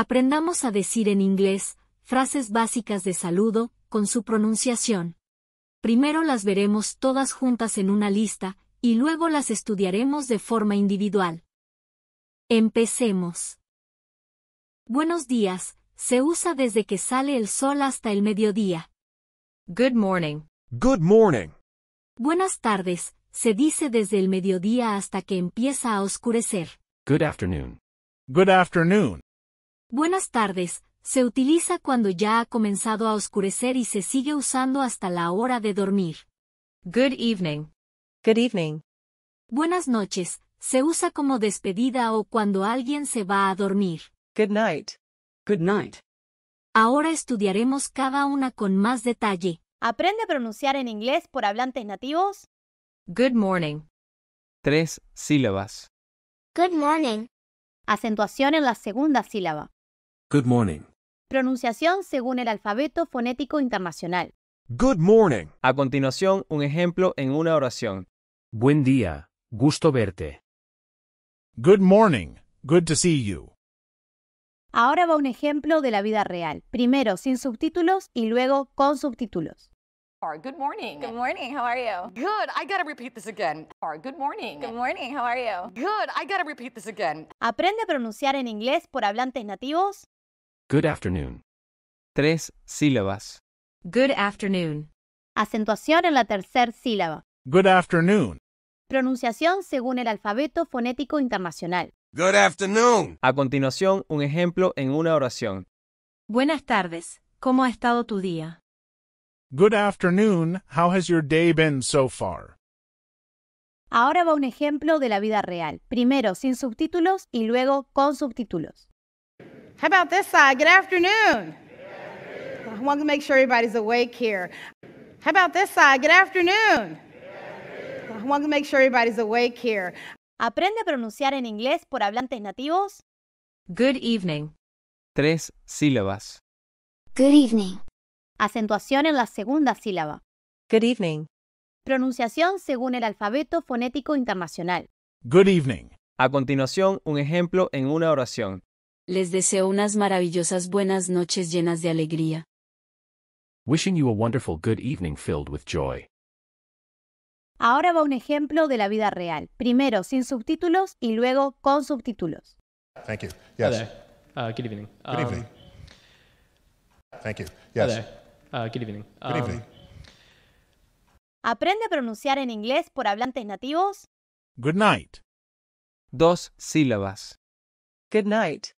Aprendamos a decir en inglés frases básicas de saludo con su pronunciación. Primero las veremos todas juntas en una lista y luego las estudiaremos de forma individual. Empecemos. Buenos días, se usa desde que sale el sol hasta el mediodía. Good morning. Good morning. Buenas tardes, se dice desde el mediodía hasta que empieza a oscurecer. Good afternoon. Good afternoon. Buenas tardes, se utiliza cuando ya ha comenzado a oscurecer y se sigue usando hasta la hora de dormir. Good evening. Good evening. Buenas noches, se usa como despedida o cuando alguien se va a dormir. Good night. Good night. Ahora estudiaremos cada una con más detalle. Aprende a pronunciar en inglés por hablantes nativos. Good morning. Tres sílabas. Good morning. Acentuación en la segunda sílaba. Good morning. Pronunciación según el alfabeto fonético internacional. Good morning. A continuación, un ejemplo en una oración. Buen día. Gusto verte. Good morning. Good to see you. Ahora va un ejemplo de la vida real. Primero sin subtítulos y luego con subtítulos. Good morning. Good morning. How are you? Good. I gotta repeat this again. Good morning. Good morning. How are you? Good. I gotta repeat this again. Aprende a pronunciar en inglés por hablantes nativos Good afternoon. Tres sílabas. Good afternoon. Acentuación en la tercera sílaba. Good afternoon. Pronunciación según el alfabeto fonético internacional. Good afternoon. A continuación, un ejemplo en una oración. Buenas tardes. ¿Cómo ha estado tu día? Good afternoon. How has your day been so far? Ahora va un ejemplo de la vida real, primero sin subtítulos y luego con subtítulos. How about this side? Good afternoon. I want to make sure everybody's awake here. How about this side? Good afternoon. I want to make sure everybody's awake here. Aprende a pronunciar en inglés por hablantes nativos. Good evening. Tres sílabas. Good evening. Acentuación en la segunda sílaba. Good evening. Pronunciación según el alfabeto fonético internacional. Good evening. A continuación, un ejemplo en una oración. Les deseo unas maravillosas buenas noches llenas de alegría. Wishing you a wonderful good evening filled with joy. Ahora va un ejemplo de la vida real, primero sin subtítulos y luego con subtítulos. Thank you. Yes. Uh, good evening. Good um, evening. Um, Thank you. Yes. Uh, good evening. good um, evening. Aprende a pronunciar en inglés por hablantes nativos. Good night. Dos sílabas. Good night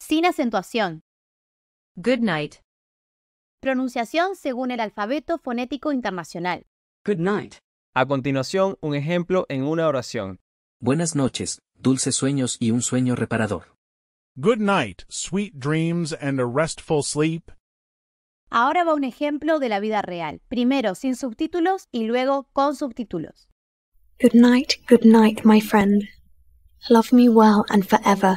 sin acentuación. Good night. Pronunciación según el alfabeto fonético internacional. Good night. A continuación, un ejemplo en una oración. Buenas noches, dulces sueños y un sueño reparador. Good night, sweet dreams and a restful sleep. Ahora va un ejemplo de la vida real, primero sin subtítulos y luego con subtítulos. Good night, good night, my friend. Love me well and forever,